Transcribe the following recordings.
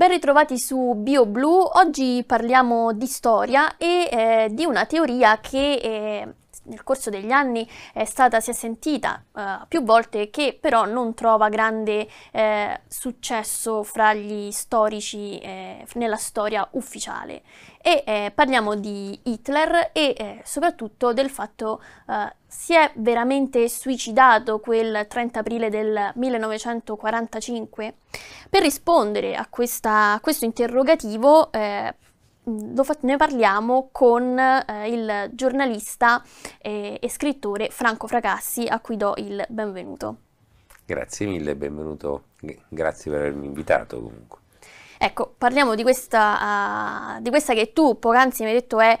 Ben ritrovati su BioBlue, oggi parliamo di storia e eh, di una teoria che eh, nel corso degli anni è stata, si è sentita uh, più volte che però non trova grande eh, successo fra gli storici eh, nella storia ufficiale. E eh, parliamo di Hitler e eh, soprattutto del fatto eh, si è veramente suicidato quel 30 aprile del 1945? Per rispondere a, questa, a questo interrogativo eh, ne parliamo con eh, il giornalista eh, e scrittore Franco Fracassi a cui do il benvenuto. Grazie mille, benvenuto, grazie per avermi invitato comunque. Ecco, parliamo di questa, uh, di questa che tu poc'anzi mi hai detto è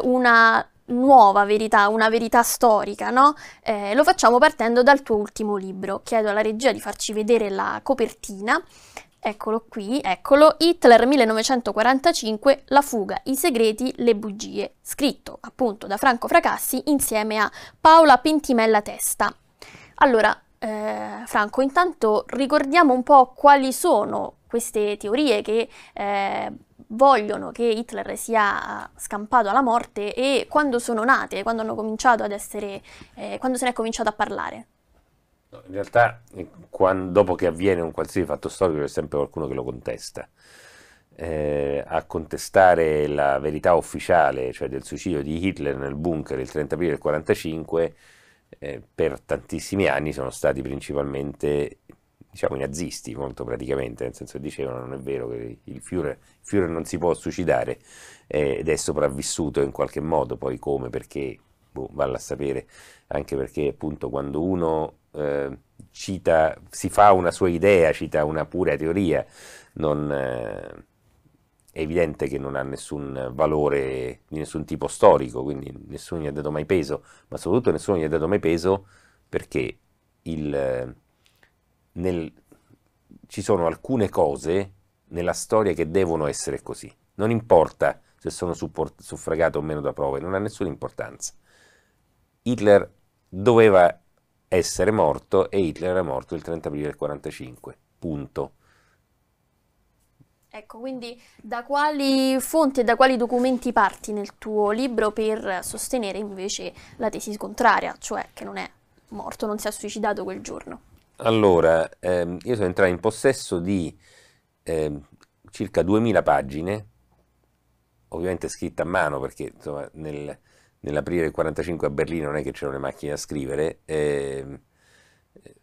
uh, una nuova verità, una verità storica, no? Eh, lo facciamo partendo dal tuo ultimo libro. Chiedo alla regia di farci vedere la copertina Eccolo qui, eccolo, Hitler 1945, La fuga, i segreti, le bugie, scritto appunto da Franco Fracassi insieme a Paola Pentimella Testa. Allora, eh, Franco, intanto ricordiamo un po' quali sono queste teorie che eh, vogliono che Hitler sia scampato alla morte e quando sono nate, quando hanno cominciato ad essere, eh, quando se ne è cominciato a parlare. In realtà, eh, quando, dopo che avviene un qualsiasi fatto storico, c'è sempre qualcuno che lo contesta. Eh, a contestare la verità ufficiale, cioè del suicidio di Hitler nel bunker il 30 aprile del 1945, eh, per tantissimi anni sono stati principalmente diciamo, i nazisti, molto praticamente, nel senso che dicevano non è vero che il Führer, il Führer non si può suicidare eh, ed è sopravvissuto in qualche modo, poi come, perché, boh, valla a sapere, anche perché appunto quando uno eh, cita, si fa una sua idea, cita una pura teoria, non, eh, è evidente che non ha nessun valore di nessun tipo storico, quindi nessuno gli ha dato mai peso, ma soprattutto nessuno gli ha dato mai peso perché il, eh, nel, ci sono alcune cose nella storia che devono essere così. Non importa se sono support, suffragate o meno da prove, non ha nessuna importanza. Hitler doveva essere morto e Hitler era morto il 30 aprile del 45. Punto. Ecco, quindi da quali fonti e da quali documenti parti nel tuo libro per sostenere invece la tesi contraria, cioè che non è morto, non si è suicidato quel giorno? Allora, ehm, io sono entrato in possesso di ehm, circa 2000 pagine, ovviamente scritte a mano perché insomma, nel, nell'aprile del 45 a Berlino non è che c'erano le macchine a scrivere, ehm, eh,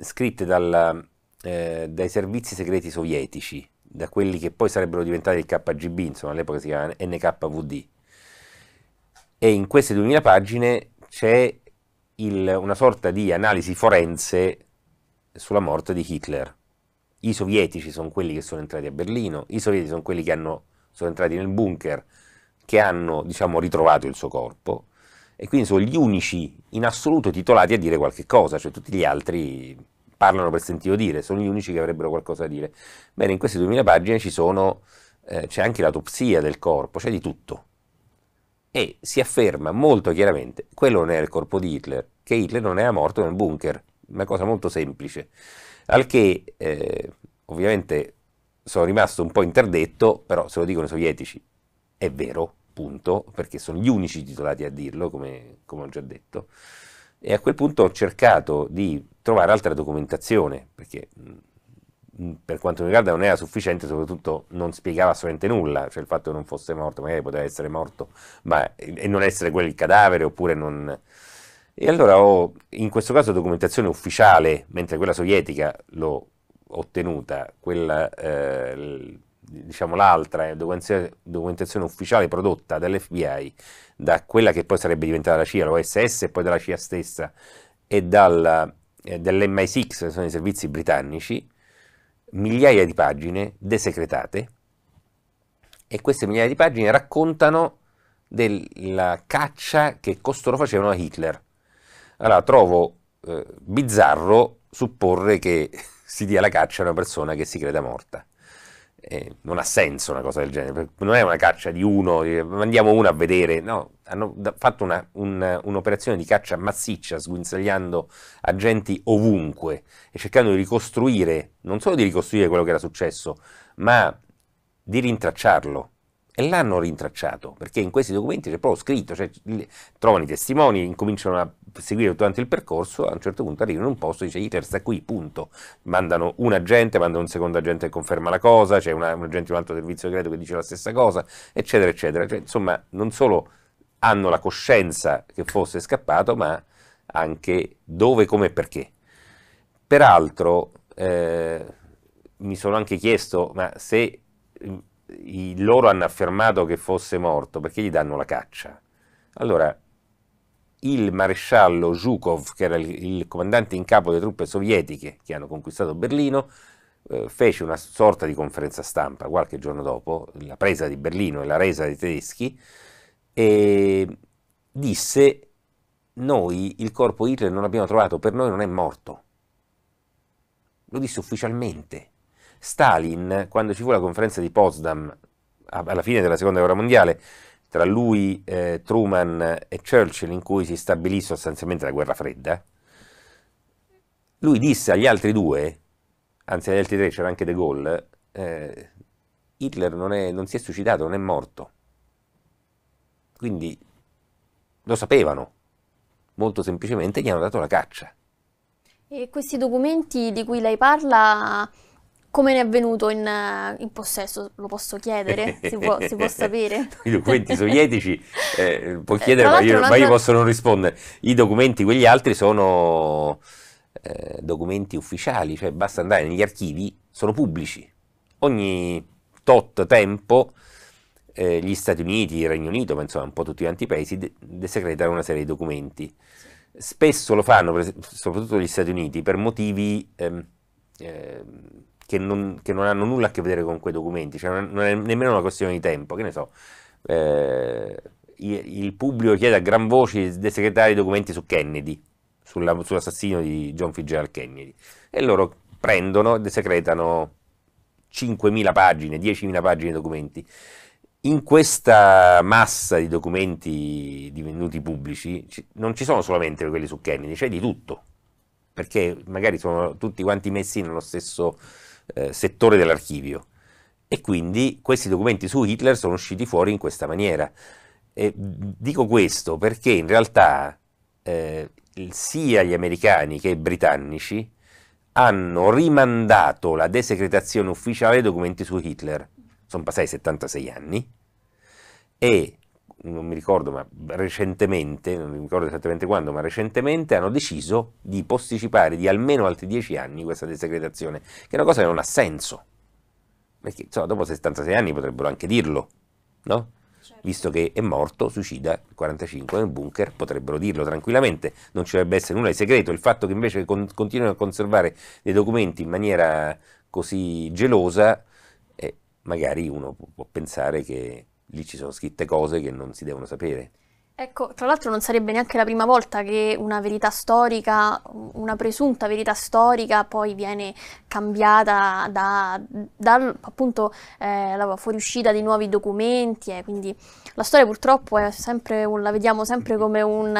scritte dal, eh, dai servizi segreti sovietici, da quelli che poi sarebbero diventati il KGB, insomma all'epoca si chiamava NKVD. E in queste 2000 pagine c'è il, una sorta di analisi forense sulla morte di Hitler. I sovietici sono quelli che sono entrati a Berlino, i sovietici sono quelli che hanno, sono entrati nel bunker, che hanno diciamo, ritrovato il suo corpo e quindi sono gli unici in assoluto titolati a dire qualche cosa, cioè tutti gli altri parlano per sentito dire, sono gli unici che avrebbero qualcosa da dire. Bene, in queste 2000 pagine sono, eh, c'è anche l'autopsia del corpo, c'è di tutto. E si afferma molto chiaramente, quello non era il corpo di Hitler, che Hitler non era morto nel bunker, una cosa molto semplice. Al che eh, ovviamente sono rimasto un po' interdetto, però se lo dicono i sovietici, è vero, punto, perché sono gli unici titolati a dirlo, come, come ho già detto. E a quel punto ho cercato di trovare altra documentazione, perché mm, per quanto mi riguarda non era sufficiente, soprattutto non spiegava assolutamente nulla, cioè il fatto che non fosse morto, magari poteva essere morto, ma, e non essere quello il cadavere oppure non... E allora ho, in questo caso, documentazione ufficiale, mentre quella sovietica l'ho ottenuta, quella eh, diciamo l'altra documentazione ufficiale prodotta dall'FBI, da quella che poi sarebbe diventata la CIA, l'OSS e poi dalla CIA stessa e dal, eh, dall'MI6, che sono i servizi britannici, migliaia di pagine desecretate e queste migliaia di pagine raccontano della caccia che costoro facevano a Hitler. Allora trovo eh, bizzarro supporre che si dia la caccia a una persona che si creda morta eh, non ha senso una cosa del genere, non è una caccia di uno, eh, mandiamo uno a vedere, no, hanno fatto una, un, un'operazione di caccia massiccia, sguinzagliando agenti ovunque e cercando di ricostruire, non solo di ricostruire quello che era successo, ma di rintracciarlo, e l'hanno rintracciato, perché in questi documenti c'è proprio scritto, cioè, trovano i testimoni, incominciano a seguire tutto il percorso, a un certo punto arrivano in un posto e dice ITER sta qui, punto. Mandano un agente, mandano un secondo agente che conferma la cosa, c'è una, un agente di un altro servizio segreto che dice la stessa cosa, eccetera, eccetera. Cioè, insomma, non solo hanno la coscienza che fosse scappato, ma anche dove, come e perché. Peraltro eh, mi sono anche chiesto, ma se i, loro hanno affermato che fosse morto perché gli danno la caccia. Allora, il maresciallo Zhukov, che era il, il comandante in capo delle truppe sovietiche che hanno conquistato Berlino, eh, fece una sorta di conferenza stampa qualche giorno dopo la presa di Berlino e la resa dei tedeschi e disse noi il corpo Hitler non l'abbiamo trovato, per noi non è morto. Lo disse ufficialmente. Stalin, quando ci fu la conferenza di Potsdam alla fine della seconda guerra mondiale, tra lui, eh, Truman e Churchill, in cui si stabilì sostanzialmente la guerra fredda, lui disse agli altri due, anzi agli altri tre c'era anche De Gaulle, eh, Hitler non, è, non si è suicidato, non è morto. Quindi lo sapevano, molto semplicemente gli hanno dato la caccia. E questi documenti di cui lei parla come ne è venuto in, eh, in, possesso? Lo posso chiedere? Si può, si può sapere? I documenti sovietici, eh, può eh, chiedere, ma, io, ma io, posso non rispondere. I documenti, quegli altri, sono eh, documenti ufficiali, cioè basta andare negli archivi, sono pubblici. Ogni tot tempo eh, gli Stati Uniti, il Regno Unito, ma insomma un po' tutti quanti i paesi, desecretano una serie di documenti. Spesso lo fanno, soprattutto gli Stati Uniti, per motivi... Ehm, ehm, che non, che non hanno nulla a che vedere con quei documenti, cioè non è nemmeno una questione di tempo, che ne so. Eh, il pubblico chiede a gran voce dei segretari documenti su Kennedy, sulla, sull'assassino di John Fitzgerald Kennedy, e loro prendono e desecretano 5.000 pagine, 10.000 pagine di documenti. In questa massa di documenti divenuti pubblici non ci sono solamente quelli su Kennedy, c'è di tutto, perché magari sono tutti quanti messi nello stesso eh, settore dell'archivio. E quindi questi documenti su Hitler sono usciti fuori in questa maniera. E dico questo perché in realtà eh, sia gli americani che i britannici hanno rimandato la desecretazione ufficiale dei documenti su Hitler. Sono passati 76 anni e non mi ricordo, ma recentemente, non mi ricordo esattamente quando, ma recentemente hanno deciso di posticipare di almeno altri dieci anni questa desecretazione, che è una cosa che non ha senso, perché insomma, dopo 76 anni potrebbero anche dirlo, no? Certo. Visto che è morto, suicida, 45 nel bunker, potrebbero dirlo tranquillamente, non ci dovrebbe essere nulla di segreto, il fatto che invece con, continuino a conservare dei documenti in maniera così gelosa, eh, magari uno può pensare che lì ci sono scritte cose che non si devono sapere. Ecco, tra l'altro non sarebbe neanche la prima volta che una verità storica, una presunta verità storica, poi viene cambiata da, da appunto, eh, la fuoriuscita di nuovi documenti, eh, quindi la storia purtroppo sempre, la vediamo sempre come un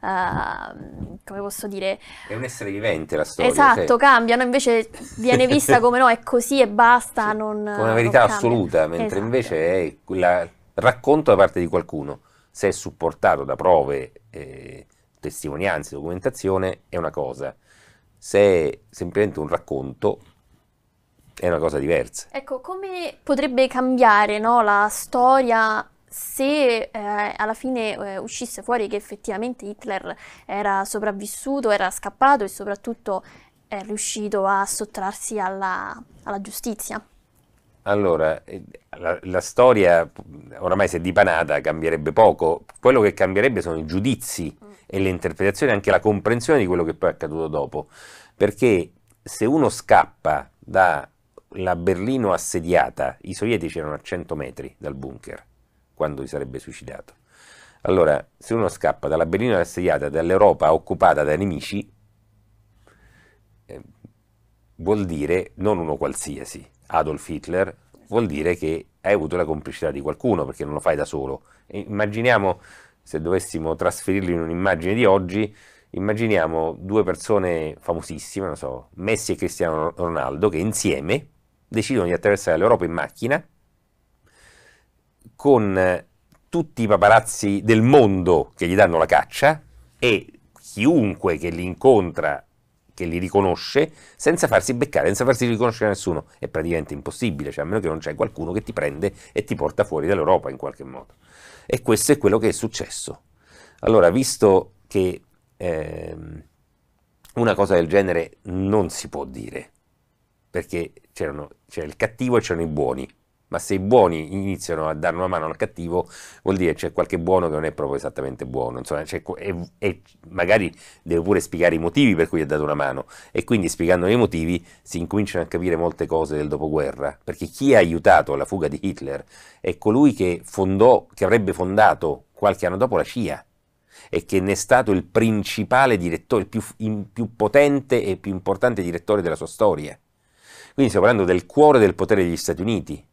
uh, come posso dire... È un essere vivente la storia. Esatto, cioè. cambiano, invece viene vista come no, è così e basta, sì, non... Come una verità assoluta, mentre esatto. invece è il racconto da parte di qualcuno, se è supportato da prove, eh, testimonianze, documentazione, è una cosa. Se è semplicemente un racconto, è una cosa diversa. Ecco, come potrebbe cambiare no, la storia se eh, alla fine eh, uscisse fuori che effettivamente Hitler era sopravvissuto, era scappato e soprattutto è eh, riuscito a sottrarsi alla, alla giustizia. Allora, eh, la, la, storia oramai si è dipanata, cambierebbe poco. Quello che cambierebbe sono i giudizi mm. e le interpretazioni, anche la comprensione di quello che poi è accaduto dopo. Perché se uno scappa dalla Berlino assediata, i sovietici erano a 100 metri dal bunker, quando si sarebbe suicidato. Allora, se uno scappa dalla Berlino assediata, dall'Europa occupata dai nemici, eh, vuol dire non uno qualsiasi, Adolf Hitler, vuol dire che hai avuto la complicità di qualcuno perché non lo fai da solo. E immaginiamo, se dovessimo trasferirlo in un'immagine di oggi, immaginiamo due persone famosissime, non so, Messi e Cristiano Ronaldo, che insieme decidono di attraversare l'Europa in macchina con tutti i paparazzi del mondo che gli danno la caccia e chiunque che li incontra, che li riconosce, senza farsi beccare, senza farsi riconoscere a nessuno. È praticamente impossibile, cioè a meno che non c'è qualcuno che ti prende e ti porta fuori dall'Europa in qualche modo. E questo è quello che è successo. Allora, visto che ehm, una cosa del genere non si può dire, perché c'era il cattivo e c'erano i buoni, ma se i buoni iniziano a dare una mano al cattivo, vuol dire c'è qualche buono che non è proprio esattamente buono, insomma, e, e, magari deve pure spiegare i motivi per cui ha dato una mano, e quindi spiegando i motivi si incominciano a capire molte cose del dopoguerra, perché chi ha aiutato la fuga di Hitler è colui che, fondò, che avrebbe fondato qualche anno dopo la CIA e che ne è stato il principale direttore, il più, in, più potente e più importante direttore della sua storia. Quindi stiamo parlando del cuore del potere degli Stati Uniti,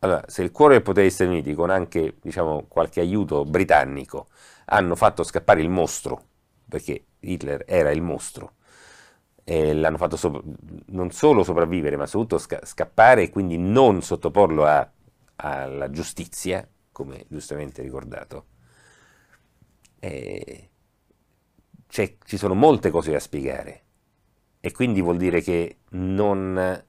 allora, se il cuore del potere degli Stati con anche diciamo, qualche aiuto britannico, hanno fatto scappare il mostro, perché Hitler era il mostro, eh, l'hanno fatto sopra- non solo sopravvivere, ma soprattutto sca- scappare e quindi non sottoporlo a, alla giustizia, come giustamente ricordato. Eh, ci sono molte cose da spiegare e quindi vuol dire che non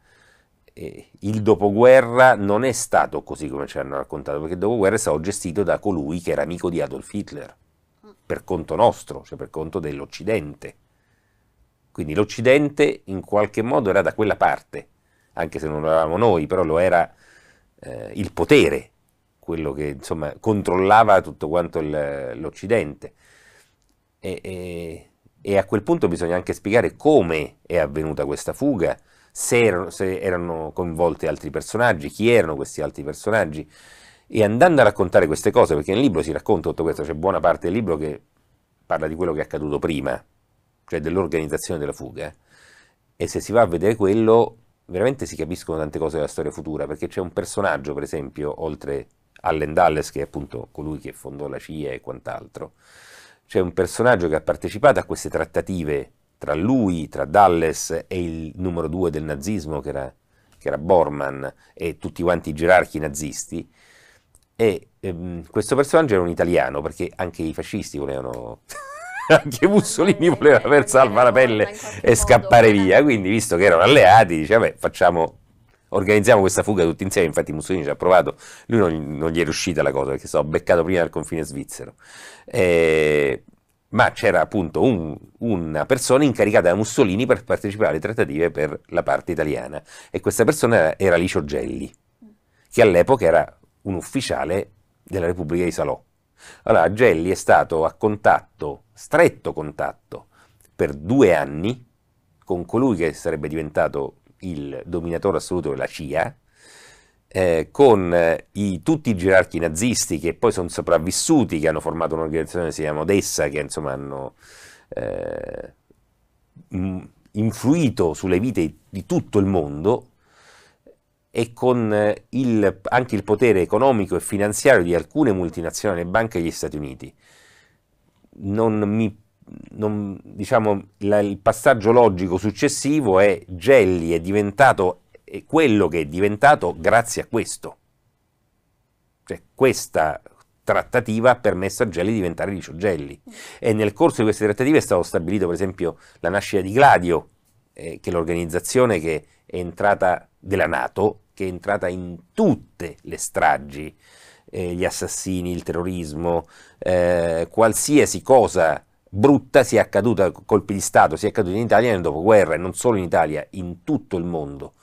il dopoguerra non è stato così come ci hanno raccontato, perché il dopoguerra è stato gestito da colui che era amico di Adolf Hitler, per conto nostro, cioè per conto dell'Occidente. Quindi l'Occidente in qualche modo era da quella parte, anche se non lo eravamo noi, però lo era eh, il potere, quello che insomma controllava tutto quanto il, l'Occidente. E, e, e a quel punto bisogna anche spiegare come è avvenuta questa fuga se erano, se erano coinvolti altri personaggi, chi erano questi altri personaggi. E andando a raccontare queste cose, perché nel libro si racconta tutto questo, c'è buona parte del libro che parla di quello che è accaduto prima, cioè dell'organizzazione della fuga. Eh. E se si va a vedere quello, veramente si capiscono tante cose della storia futura, perché c'è un personaggio, per esempio, oltre Allen Dulles, che è appunto colui che fondò la CIA e quant'altro, c'è un personaggio che ha partecipato a queste trattative tra lui, tra Dalles e il numero due del nazismo che era, che era Bormann e tutti quanti i gerarchi nazisti e ehm, questo personaggio era un italiano perché anche i fascisti volevano anche Mussolini voleva aver salva la pelle e scappare via quindi visto che erano alleati dice vabbè facciamo organizziamo questa fuga tutti insieme infatti Mussolini ci ha provato lui non, non gli è riuscita la cosa perché sono beccato prima dal confine svizzero e ma c'era appunto un, una persona incaricata da Mussolini per partecipare alle trattative per la parte italiana e questa persona era Licio Gelli, che all'epoca era un ufficiale della Repubblica di Salò. Allora Gelli è stato a contatto, stretto contatto, per due anni con colui che sarebbe diventato il dominatore assoluto della CIA, eh, con eh, i, tutti i gerarchi nazisti che poi sono sopravvissuti, che hanno formato un'organizzazione che si chiama Odessa, che insomma hanno eh, influito sulle vite di tutto il mondo e con eh, il, anche il potere economico e finanziario di alcune multinazionali banche degli Stati Uniti. Non mi, non, diciamo, la, il passaggio logico successivo è Gelli è diventato è quello che è diventato grazie a questo. Cioè questa trattativa ha permesso a Gelli di diventare Licio Gelli mm. e nel corso di queste trattative è stato stabilito per esempio la nascita di Gladio, eh, che è l'organizzazione che è entrata della Nato, che è entrata in tutte le stragi, eh, gli assassini, il terrorismo, eh, qualsiasi cosa brutta sia accaduta, colpi di Stato, sia accaduta in Italia nel dopoguerra e non solo in Italia, in tutto il mondo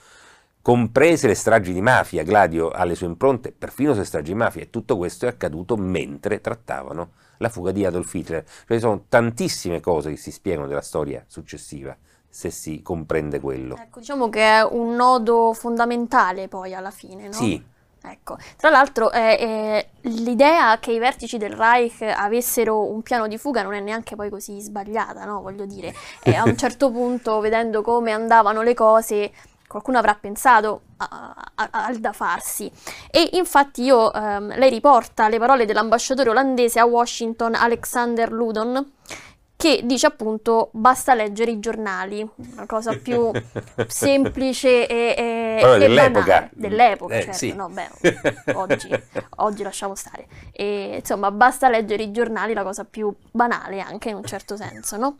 comprese le stragi di mafia, Gladio ha le sue impronte, perfino se stragi di mafia, e tutto questo è accaduto mentre trattavano la fuga di Adolf Hitler. Cioè sono tantissime cose che si spiegano della storia successiva se si comprende quello. Ecco, diciamo che è un nodo fondamentale poi alla fine, no? Sì, Ecco. Tra l'altro eh, eh, l'idea che i vertici del Reich avessero un piano di fuga non è neanche poi così sbagliata, no? voglio dire, eh, a un certo punto vedendo come andavano le cose qualcuno avrà pensato al da farsi. E infatti io, ehm, lei riporta le parole dell'ambasciatore olandese a Washington Alexander Ludon che dice appunto basta leggere i giornali, una cosa più semplice e, e, e dell'epoca. Banale. Dell'epoca, eh, certo, sì. no, beh, oggi, oggi, lasciamo stare. E, insomma, basta leggere i giornali, la cosa più banale anche in un certo senso, no?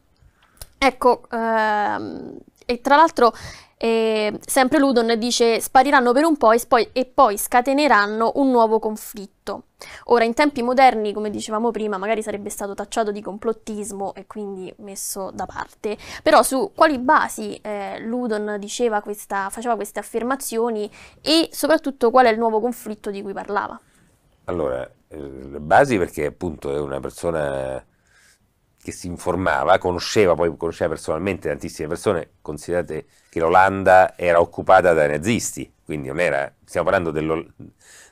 Ecco, ehm, e tra l'altro eh, sempre Ludon dice spariranno per un po' e poi, e poi scateneranno un nuovo conflitto. Ora, in tempi moderni, come dicevamo prima, magari sarebbe stato tacciato di complottismo e quindi messo da parte, però su quali basi eh, Ludon questa, faceva queste affermazioni e soprattutto qual è il nuovo conflitto di cui parlava? Allora, eh, le basi perché appunto è una persona che si informava, conosceva, poi conosceva personalmente tantissime persone, considerate che l'Olanda era occupata dai nazisti, quindi non era, stiamo parlando del,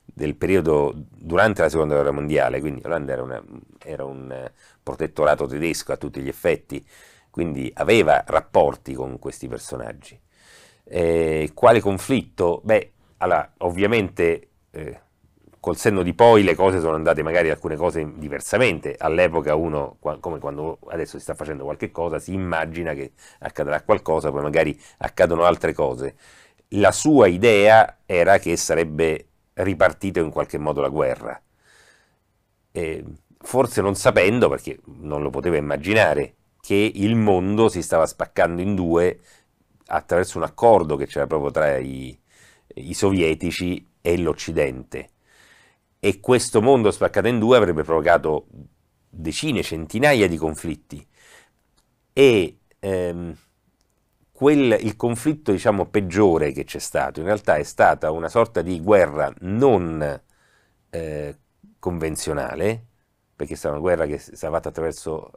del periodo durante la seconda guerra mondiale, quindi l'Olanda era, una, era un protettorato tedesco a tutti gli effetti, quindi aveva rapporti con questi personaggi. Eh, quale conflitto? Beh, allora, ovviamente eh, col senno di poi le cose sono andate magari alcune cose diversamente. All'epoca uno, come quando adesso si sta facendo qualche cosa, si immagina che accadrà qualcosa, poi magari accadono altre cose. La sua idea era che sarebbe ripartita in qualche modo la guerra. E forse non sapendo, perché non lo poteva immaginare, che il mondo si stava spaccando in due attraverso un accordo che c'era proprio tra i, i sovietici e l'Occidente e questo mondo spaccato in due avrebbe provocato decine, centinaia di conflitti e ehm, quel, il conflitto diciamo peggiore che c'è stato in realtà è stata una sorta di guerra non eh, convenzionale perché è stata una guerra che è stata fatta attraverso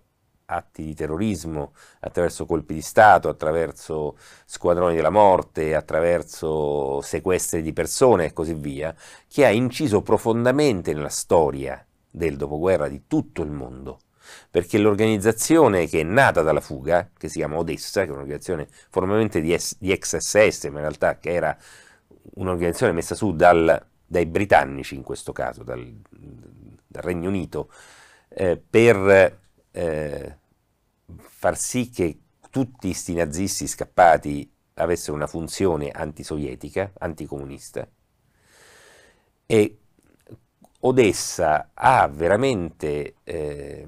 atti di terrorismo, attraverso colpi di Stato, attraverso squadroni della morte, attraverso sequestri di persone e così via, che ha inciso profondamente nella storia del dopoguerra di tutto il mondo. Perché l'organizzazione che è nata dalla fuga, che si chiama Odessa, che è un'organizzazione formalmente di, S- ex SS, ma in realtà che era un'organizzazione messa su dal, dai britannici in questo caso, dal, dal Regno Unito, eh, per eh, far sì che tutti questi nazisti scappati avessero una funzione antisovietica, anticomunista, e Odessa ha veramente eh,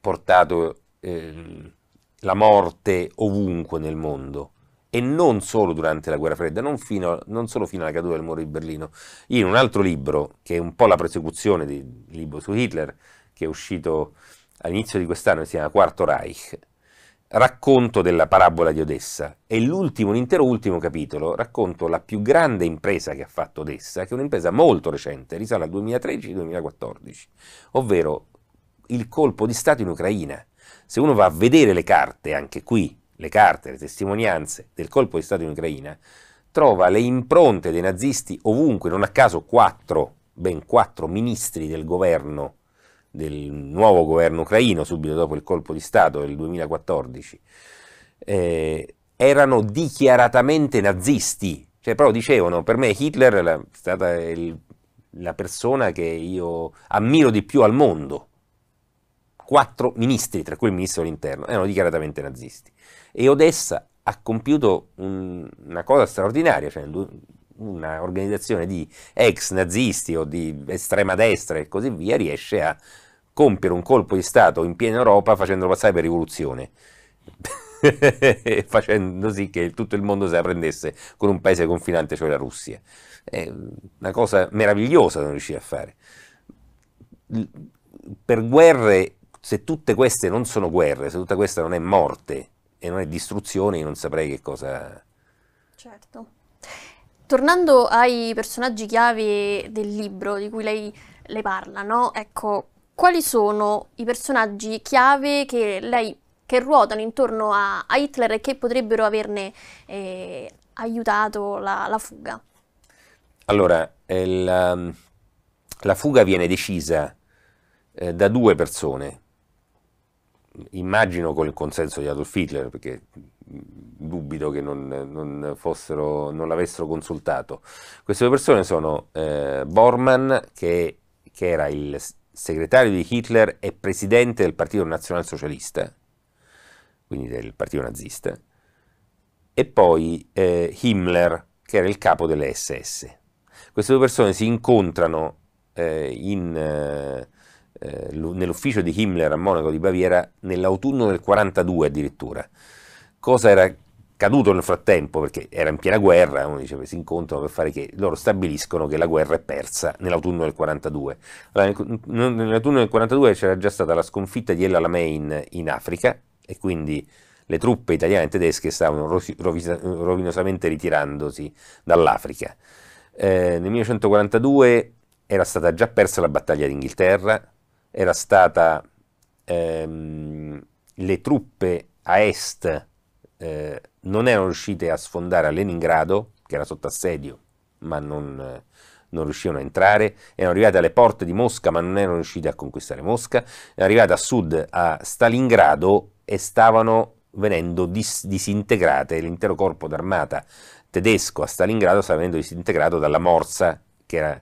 portato eh, la morte ovunque nel mondo e non solo durante la guerra fredda, non, fino, non, solo fino alla caduta del muro di Berlino. in un altro libro, che è un po' la prosecuzione del libro su Hitler, che è uscito all'inizio di quest'anno, si chiama Quarto Reich, racconto della parabola di Odessa. E l'ultimo, un ultimo capitolo, racconto la più grande impresa che ha fatto Odessa, che è un'impresa molto recente, risale al 2013-2014, ovvero il colpo di Stato in Ucraina. Se uno va a vedere le carte, anche qui, le carte, le testimonianze del colpo di Stato in Ucraina, trova le impronte dei nazisti ovunque, non a caso quattro, ben quattro ministri del governo del nuovo governo ucraino subito dopo il colpo di Stato del 2014, eh, erano dichiaratamente nazisti, cioè però dicevano, per me Hitler è stata il, la persona che io ammiro di più al mondo. Quattro ministri, tra cui il ministro dell'interno, erano dichiaratamente nazisti. E Odessa ha compiuto un, una cosa straordinaria, cioè nel un'organizzazione di ex nazisti o di estrema destra e così via riesce a compiere un colpo di Stato in piena Europa facendolo passare per rivoluzione. facendo sì che tutto il mondo se la prendesse con un paese confinante, cioè la Russia. È una cosa meravigliosa da riuscire a fare. Per guerre, se tutte queste non sono guerre, se tutta questa non è morte e non è distruzione, io non saprei che cosa... Certo. Tornando ai personaggi chiave del libro di cui lei, lei parla, no? Ecco, quali sono i personaggi chiave che lei che ruotano intorno a, a Hitler e che potrebbero averne eh, aiutato la, la, fuga? Allora, il, um, la fuga viene decisa eh, da due persone, immagino con il consenso di Adolf Hitler, perché dubito che non, non, fossero, non l'avessero consultato. Queste due persone sono eh, Bormann, che, che, era il segretario di Hitler e presidente del Partito Nazionalsocialista, quindi del partito nazista, e poi eh, Himmler, che era il capo delle SS. Queste due persone si incontrano eh, in eh, eh, nell'ufficio di Himmler a Monaco di Baviera nell'autunno del 42 addirittura cosa era caduto nel frattempo, perché era in piena guerra, uno diceva si incontrano per fare che, loro stabiliscono che la guerra è persa nell'autunno del 42. Allora, nell'autunno del 42 c'era già stata la sconfitta di El Alamein in Africa e quindi le truppe italiane e tedesche stavano rovinosamente ritirandosi dall'Africa. Eh, nel 1942 era stata già persa la battaglia d'Inghilterra, era stata ehm, le truppe a est eh, non erano riuscite a sfondare a Leningrado, che era sotto assedio, ma non, eh, non riuscivano a entrare, erano arrivate alle porte di Mosca ma non erano riuscite a conquistare Mosca, erano arrivate a sud a Stalingrado e stavano venendo dis- disintegrate, l'intero corpo d'armata tedesco a Stalingrado stava venendo disintegrato dalla morsa che era,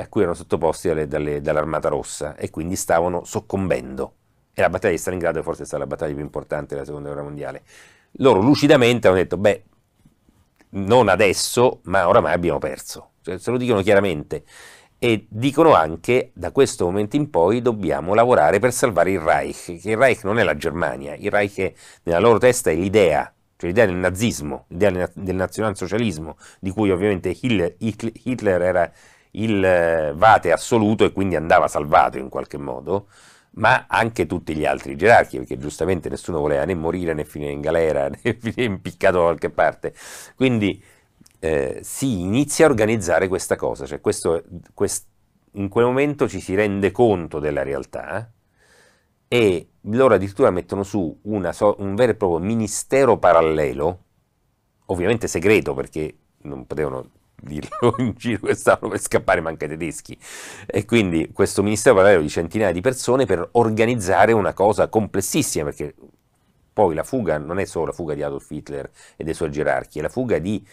a cui erano sottoposti dalle, dalle, dall'armata rossa e quindi stavano soccombendo. E la battaglia di Stalingrado è forse stata la battaglia più importante della seconda guerra mondiale loro lucidamente hanno detto, beh, non adesso, ma oramai abbiamo perso. Cioè, se lo dicono chiaramente. E dicono anche, da questo momento in poi, dobbiamo lavorare per salvare il Reich, che il Reich non è la Germania, il Reich è, nella loro testa è l'idea, cioè l'idea del nazismo, l'idea del nazionalsocialismo, di cui ovviamente Hitler, Hitler era il eh, vate assoluto e quindi andava salvato in qualche modo ma anche tutti gli altri gerarchi, perché giustamente nessuno voleva né morire né finire in galera né finire impiccato da qualche parte. Quindi eh, si inizia a organizzare questa cosa, cioè questo, quest, in quel momento ci si rende conto della realtà e loro addirittura mettono su so, un vero e proprio ministero parallelo, ovviamente segreto perché non potevano dirlo in giro quest'anno per scappare ma anche i tedeschi. E quindi questo ministero parallelo di centinaia di persone per organizzare una cosa complessissima, perché poi la fuga non è solo la fuga di Adolf Hitler e dei suoi gerarchi, è la fuga di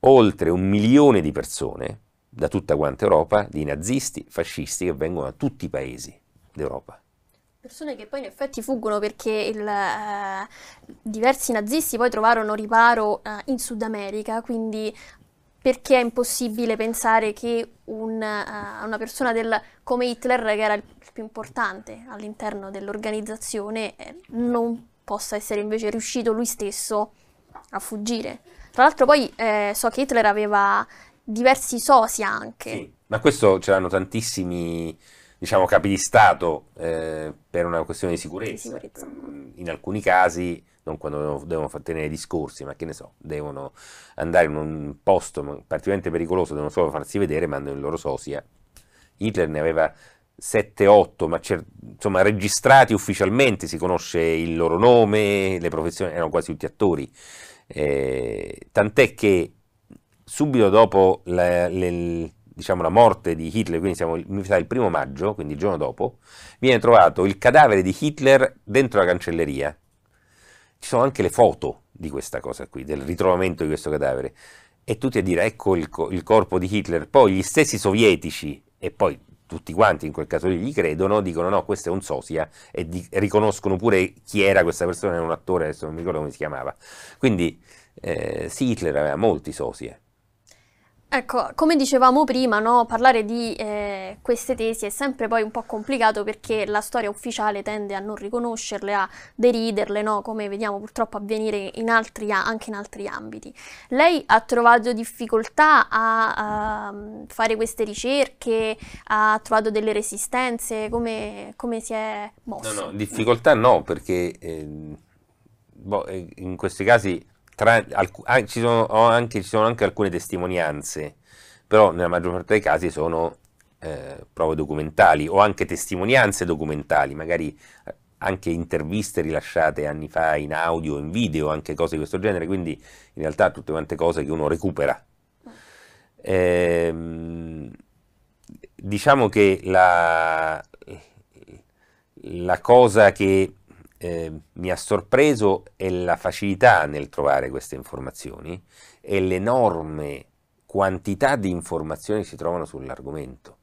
oltre un milione di persone da tutta quanta Europa, di nazisti, fascisti che vengono da tutti i paesi d'Europa. Persone che poi in effetti fuggono perché il, eh, diversi nazisti poi trovarono riparo eh, in Sud America, quindi perché è impossibile pensare che un, uh, una persona del, come Hitler, che era il più importante all'interno dell'organizzazione, eh, non possa essere invece riuscito lui stesso a fuggire. Tra l'altro poi eh, so che Hitler aveva diversi soci anche. Sì, ma questo c'erano tantissimi diciamo, capi di Stato eh, per una questione di sicurezza. di sicurezza. Mm, in alcuni casi non quando devono tenere discorsi, ma che ne so, devono andare in un posto particolarmente pericoloso, devono solo farsi vedere, mandano il loro sosia. Hitler ne aveva 7-8, ma insomma registrati ufficialmente, si conosce il loro nome, le professioni, erano quasi tutti attori. Eh, tant'è che subito dopo la, le, diciamo, la morte di Hitler, quindi siamo il primo maggio, quindi il giorno dopo, viene trovato il cadavere di Hitler dentro la cancelleria ci sono anche le foto di questa cosa qui, del ritrovamento di questo cadavere. E tutti a dire ecco il, co- il corpo di Hitler, poi gli stessi sovietici e poi tutti quanti in quel caso gli credono, dicono no, questo è un sosia e di- riconoscono pure chi era questa persona, era un attore, adesso non mi ricordo come si chiamava. Quindi eh, sì, Hitler aveva molti sosia. Ecco, come dicevamo prima, no? parlare di eh queste tesi è sempre poi un po' complicato perché la storia ufficiale tende a non riconoscerle, a deriderle, no? come vediamo purtroppo avvenire in altri, anche in altri ambiti. Lei ha trovato difficoltà a, a ehm, fare queste ricerche, ha trovato delle resistenze, come, come si è mosso? No, no, difficoltà no, perché ehm, boh, eh, boh, in questi casi tra, alc- ah, ci, sono anche, ci sono anche alcune testimonianze però nella maggior parte dei casi sono eh, prove documentali o anche testimonianze documentali, magari eh, anche interviste rilasciate anni fa in audio, in video, anche cose di questo genere, quindi in realtà tutte quante cose che uno recupera. Eh, diciamo che la, la cosa che eh, mi ha sorpreso è la facilità nel trovare queste informazioni e l'enorme quantità di informazioni che si trovano sull'argomento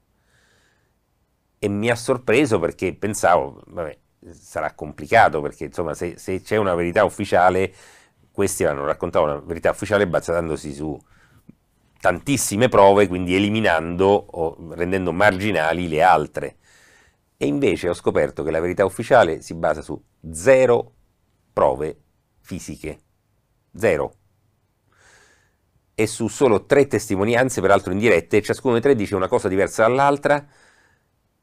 e mi ha sorpreso perché pensavo, vabbè, sarà complicato perché insomma se, se c'è una verità ufficiale, questi hanno raccontato una verità ufficiale basandosi su tantissime prove, quindi eliminando o rendendo marginali le altre. E invece ho scoperto che la verità ufficiale si basa su zero prove fisiche. Zero. E su solo tre testimonianze, peraltro indirette, ciascuno dei tre dice una cosa diversa dall'altra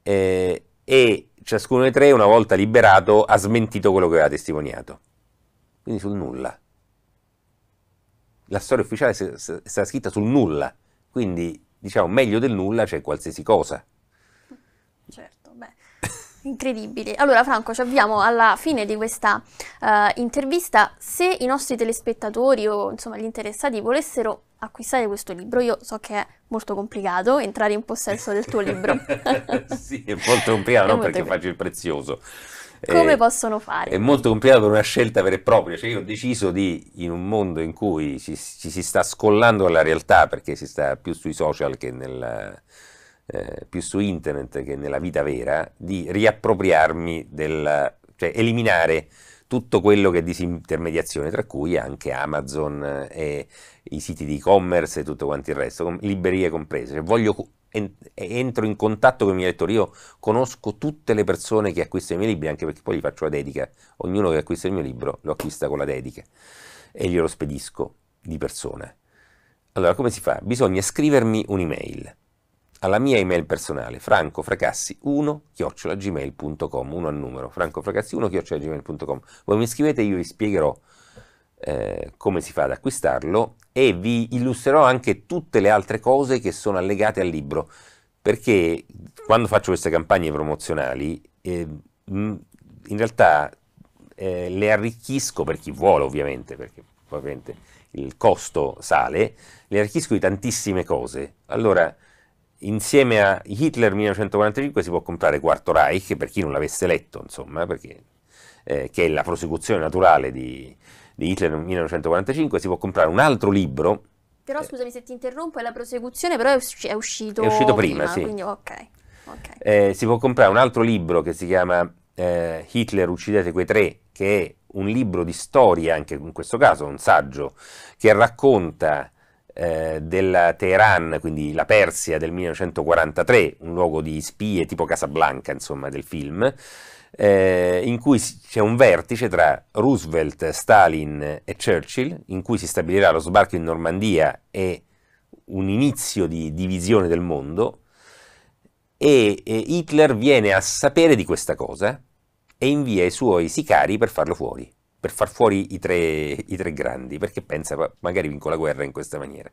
eh, e ciascuno dei tre, una volta liberato, ha smentito quello che aveva testimoniato. Quindi sul nulla. La storia ufficiale è stata scritta sul nulla, quindi diciamo meglio del nulla c'è qualsiasi cosa. Certo, beh. Incredibile. Allora Franco, ci avviamo alla fine di questa uh, intervista. Se i nostri telespettatori o insomma gli interessati volessero acquistare questo libro, io so che è molto complicato entrare in possesso del tuo libro. sì, è molto complicato, non perché faccio il prezioso. Come eh, possono fare? È molto complicato per una scelta vera e propria. Cioè, io ho deciso di, in un mondo in cui ci, ci si sta scollando dalla realtà, perché si sta più sui social che nella, eh, più su internet che nella vita vera, di riappropriarmi del, cioè eliminare tutto quello che è disintermediazione, tra cui anche Amazon e, i siti di e-commerce e tutto quanto il resto, librerie comprese. Cioè, voglio, entro in contatto con i miei lettori, io conosco tutte le persone che acquistano i miei libri, anche perché poi gli faccio la dedica, ognuno che acquista il mio libro lo acquista con la dedica e glielo spedisco di persona. Allora come si fa? Bisogna scrivermi un'email alla mia email personale francofracassi1 chiocciolagmail.com uno al numero francofracassi1 chiocciolagmail.com voi mi scrivete e io vi spiegherò eh, come si fa ad acquistarlo e vi illustrerò anche tutte le altre cose che sono allegate al libro, perché quando faccio queste campagne promozionali eh, in realtà eh, le arricchisco per chi vuole ovviamente, perché ovviamente il costo sale, le arricchisco di tantissime cose. Allora, insieme a Hitler 1945 si può comprare Quarto Reich, per chi non l'avesse letto, insomma, perché, eh, che è la prosecuzione naturale di, di Hitler nel 1945, si può comprare un altro libro. Però eh. scusami se ti interrompo, è la prosecuzione, però è, usci- è uscito, è uscito prima, prima sì. quindi ok. okay. Eh, si può comprare un altro libro che si chiama eh, Hitler uccidete quei tre, che è un libro di storia, anche in questo caso un saggio, che racconta eh, della Teheran, quindi la Persia del 1943, un luogo di spie tipo Casablanca, insomma, del film, eh, in cui c'è un vertice tra Roosevelt, Stalin e Churchill, in cui si stabilirà lo sbarco in Normandia e un inizio di divisione del mondo, e, e Hitler viene a sapere di questa cosa e invia i suoi sicari per farlo fuori per far fuori i tre, i tre, grandi, perché pensa magari vinco la guerra in questa maniera.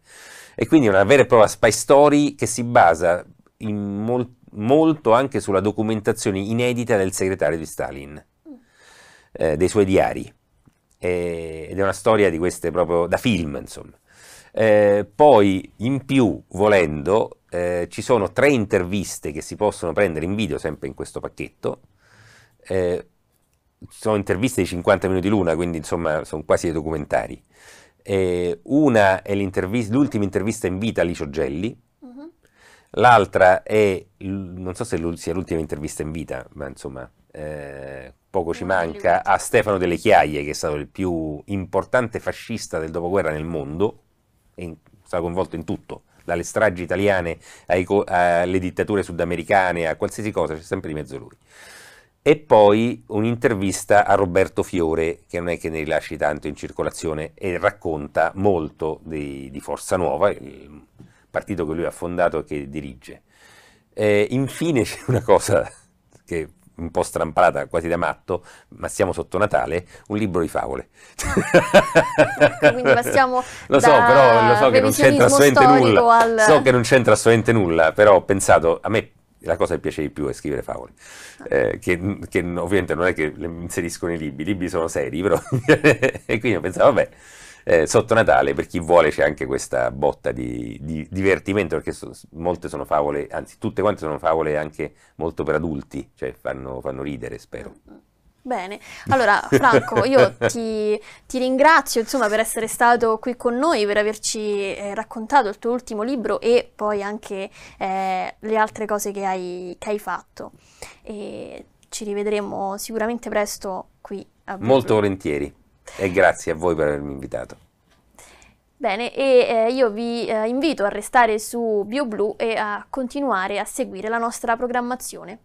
E quindi è una vera e propria spy story che si basa in, mol- molto anche sulla documentazione inedita del segretario di Stalin, eh, dei suoi diari. Eh, ed è una storia di queste proprio da film, insomma. Eh, poi, in più, volendo, eh, ci sono tre interviste che si possono prendere in video, sempre in questo pacchetto. Eh, sono interviste di 50 minuti l'una, quindi insomma sono quasi dei documentari. Eh, una è l'ultima intervista in vita a Licio Gelli, L'altra è, non so se sia l'ultima intervista in vita, ma insomma, eh, poco ci manca, a Stefano Delle Chiaie, che è stato il più importante fascista del dopoguerra nel mondo, è, stato coinvolto in tutto, dalle stragi italiane ai, alle dittature sudamericane, a qualsiasi cosa, c'è sempre di mezzo lui. E poi un'intervista a Roberto Fiore, che non è che ne rilasci tanto in circolazione, e racconta molto di, di Forza Nuova, il partito che lui ha fondato e che dirige. Eh, infine c'è una cosa che è un po' strampalata, quasi da matto, ma siamo sotto Natale, un libro di favole. Quindi passiamo Lo so, però lo so che non c'entra assolutamente nulla. Al... So che non c'entra assolutamente nulla, però ho pensato, a me la cosa che piace di più è scrivere favole, eh, che, che, ovviamente non è che le inserisco nei libri, i libri sono seri, però... e quindi ho pensato, vabbè eh, sotto Natale per chi vuole c'è anche questa botta di, di divertimento perché so, molte sono favole, anzi tutte quante sono favole anche molto per adulti, cioè fanno, fanno ridere spero. Bene, allora Franco, io ti, ti ringrazio insomma, per essere stato qui con noi, per averci eh, raccontato il tuo ultimo libro e poi anche eh, le altre cose che hai, che hai fatto. E ci rivedremo sicuramente presto qui a Molto volentieri. E grazie a voi per avermi invitato. Bene, e eh, io vi eh, invito a restare su BioBlu e a continuare a seguire la nostra programmazione.